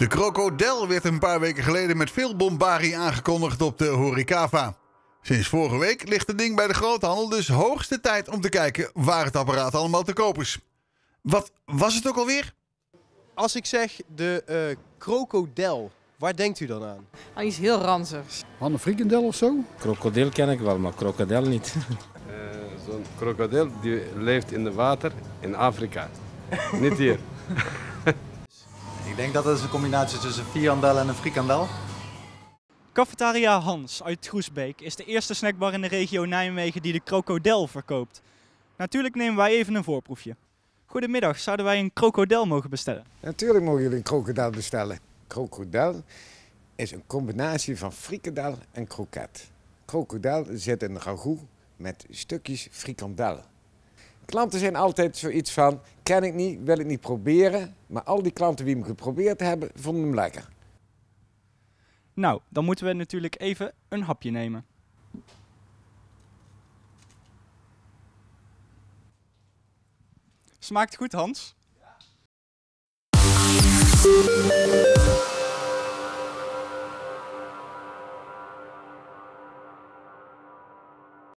De krokodil werd een paar weken geleden met veel bombarie aangekondigd op de Horikava. Sinds vorige week ligt het ding bij de groothandel, dus hoogste tijd om te kijken waar het apparaat allemaal te koop is. Wat was het ook alweer? Als ik zeg de uh, krokodil, waar denkt u dan aan? Aan iets heel ranzigs. Aan een frikandel of zo? Krokodil ken ik wel, maar krokodil niet. Eh, zo'n krokodil die leeft in het water in Afrika, niet hier. Ik denk dat het een combinatie tussen een frikandel en een frikandel. Cafetaria Hans uit Groesbeek is de eerste snackbar in de regio Nijmegen die de krokodel verkoopt. Natuurlijk nemen wij even een voorproefje. Goedemiddag, zouden wij een krokodel mogen bestellen? Natuurlijk mogen jullie een krokodel bestellen. Krokodel is een combinatie van frikandel en kroket. Krokodel zit in ragout met stukjes frikandel. Klanten zijn altijd zoiets van, ken ik niet, wil ik niet proberen. Maar al die klanten die hem geprobeerd hebben, vonden hem lekker. Nou, dan moeten we natuurlijk even een hapje nemen. Smaakt goed, Hans. Ja.